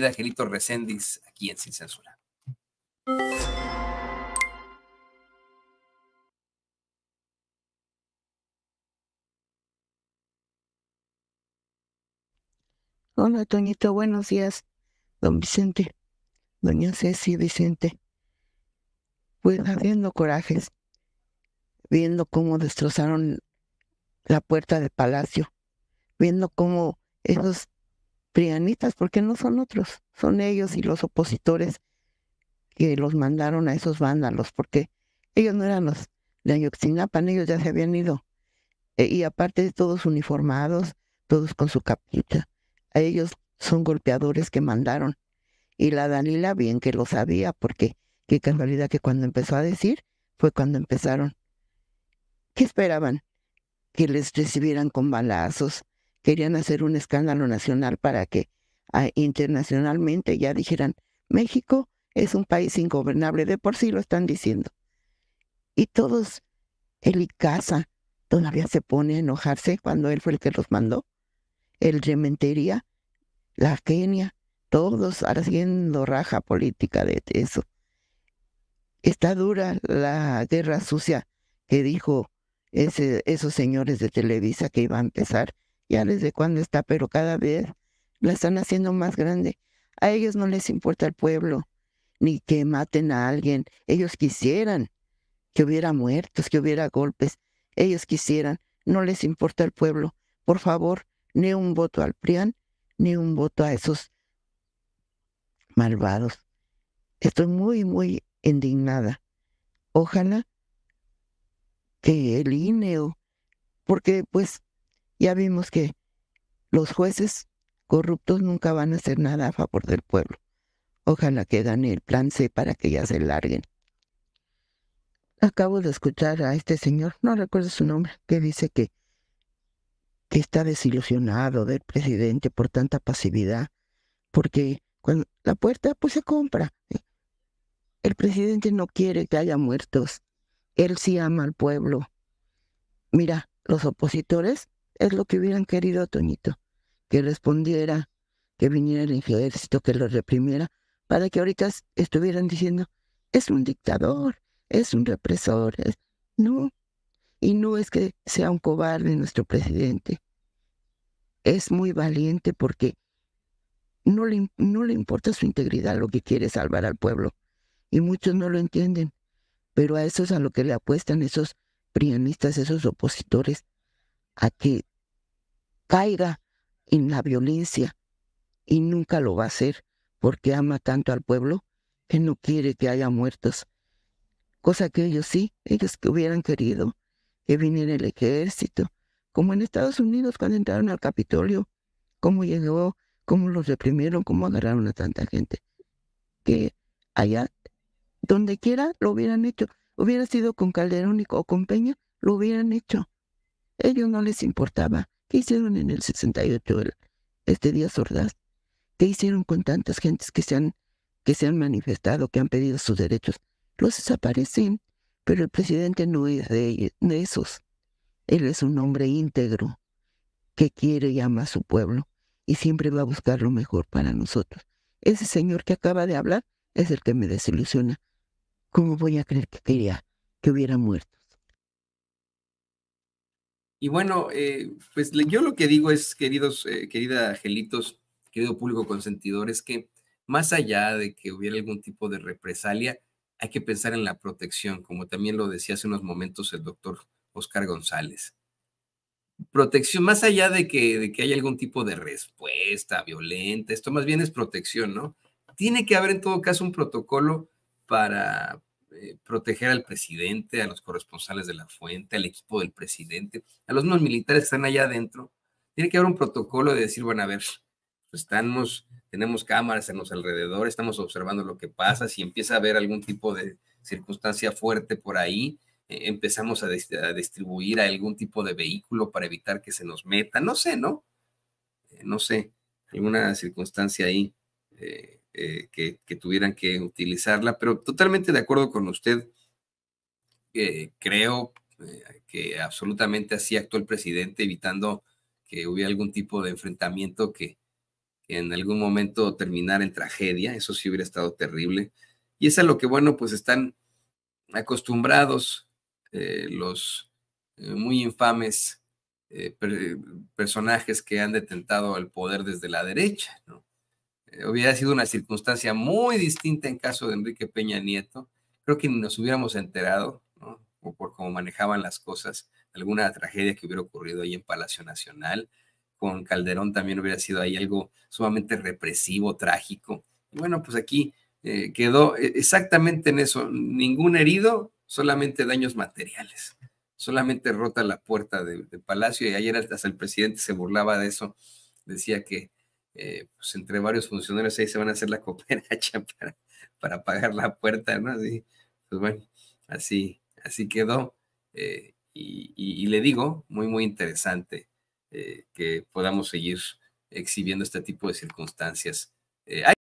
de Angelito Reséndiz aquí en Sin Censura. Hola, Toñito, buenos días, don Vicente, doña Ceci, Vicente. Pues habiendo corajes, viendo cómo destrozaron la puerta del palacio, viendo cómo esos prianitas, porque no son otros, son ellos y los opositores que los mandaron a esos vándalos, porque ellos no eran los de Ayotzinapa, ellos ya se habían ido. E, y aparte de todos uniformados, todos con su capita. A ellos son golpeadores que mandaron. Y la Dalila bien que lo sabía, porque qué casualidad que cuando empezó a decir fue cuando empezaron. ¿Qué esperaban? Que les recibieran con balazos, querían hacer un escándalo nacional para que ah, internacionalmente ya dijeran, México es un país ingobernable, de por sí lo están diciendo. Y todos, el ICASA todavía se pone a enojarse cuando él fue el que los mandó. El Rementería, la Kenia, todos haciendo raja política de eso. Está dura la guerra sucia que dijo esos señores de Televisa que iba a empezar ya desde cuando está, pero cada vez la están haciendo más grande. A ellos no les importa el pueblo, ni que maten a alguien. Ellos quisieran que hubiera muertos, que hubiera golpes. Ellos quisieran, no les importa el pueblo. Por favor, ni un voto al PRIAN, ni un voto a esos malvados. Estoy muy, muy indignada. Ojalá que el INEO, porque pues ya vimos que los jueces corruptos nunca van a hacer nada a favor del pueblo. Ojalá que gane el plan C para que ya se larguen. Acabo de escuchar a este señor, no recuerdo su nombre, que dice que, que está desilusionado del presidente por tanta pasividad, porque cuando la puerta pues se compra. El presidente no quiere que haya muertos. Él sí ama al pueblo. Mira, los opositores es lo que hubieran querido a Toñito, que respondiera, que viniera el ejército, que lo reprimiera, para que ahorita estuvieran diciendo, es un dictador, es un represor. No, y no es que sea un cobarde nuestro presidente. Es muy valiente porque no le, no le importa su integridad, lo que quiere salvar al pueblo. Y muchos no lo entienden. Pero a eso es a lo que le apuestan esos prianistas, esos opositores, a que caiga en la violencia y nunca lo va a hacer porque ama tanto al pueblo que no quiere que haya muertos. Cosa que ellos sí, ellos que hubieran querido que viniera el ejército, como en Estados Unidos cuando entraron al Capitolio, cómo llegó, cómo los reprimieron, cómo agarraron a tanta gente. Que allá, donde quiera, lo hubieran hecho. Hubiera sido con Calderón o con Peña, lo hubieran hecho. Ellos no les importaba. ¿Qué hicieron en el 68, este día sordas, ¿Qué hicieron con tantas gentes que se, han, que se han manifestado, que han pedido sus derechos? Los desaparecen, pero el presidente no es de, de esos. Él es un hombre íntegro que quiere y ama a su pueblo y siempre va a buscar lo mejor para nosotros. Ese señor que acaba de hablar es el que me desilusiona. ¿Cómo voy a creer que quería que hubiera muerto? Y bueno, eh, pues yo lo que digo es, queridos, eh, querida Angelitos, querido público consentidor, es que más allá de que hubiera algún tipo de represalia, hay que pensar en la protección, como también lo decía hace unos momentos el doctor Oscar González. Protección, más allá de que, de que haya algún tipo de respuesta violenta, esto más bien es protección, ¿no? Tiene que haber en todo caso un protocolo para, eh, proteger al presidente, a los corresponsales de la fuente, al equipo del presidente, a los mismos militares que están allá adentro. Tiene que haber un protocolo de decir, bueno, a ver, pues, estamos, tenemos cámaras en los alrededores, estamos observando lo que pasa, si empieza a haber algún tipo de circunstancia fuerte por ahí, e, empezamos a, a, distribuir algún tipo de vehículo para evitar que se nos meta, no sé, ¿no? Eh, no sé, alguna circunstancia ahí. Eh, eh, que, tuvieran que utilizarla, pero totalmente de acuerdo con usted. Eh, creo eh, que absolutamente así actuó el presidente, evitando que hubiera algún tipo de enfrentamiento que, que, en algún momento terminara en tragedia. Eso sí hubiera estado terrible. Y es a lo que, bueno, pues están acostumbrados los muy infames personajes que han detentado el poder desde la derecha, ¿no? Eh, hubiera sido una circunstancia muy distinta en caso de Enrique Peña Nieto. Creo que ni nos hubiéramos enterado, ¿no? O por cómo manejaban las cosas, alguna tragedia que hubiera ocurrido ahí en Palacio Nacional. Con Calderón también hubiera sido ahí algo sumamente represivo, trágico. Y bueno, pues aquí eh, quedó eh, exactamente en eso. Ningún herido, solamente daños materiales. Solamente rota la puerta de, de Palacio y ayer hasta el presidente se burlaba de eso. Decía que eh, pues entre varios funcionarios ahí se van a hacer la coperacha para, para pagar la puerta, ¿no? Así, pues, así, así quedó. Eh, y, le digo, muy, muy interesante eh, que podamos seguir exhibiendo este tipo de circunstancias.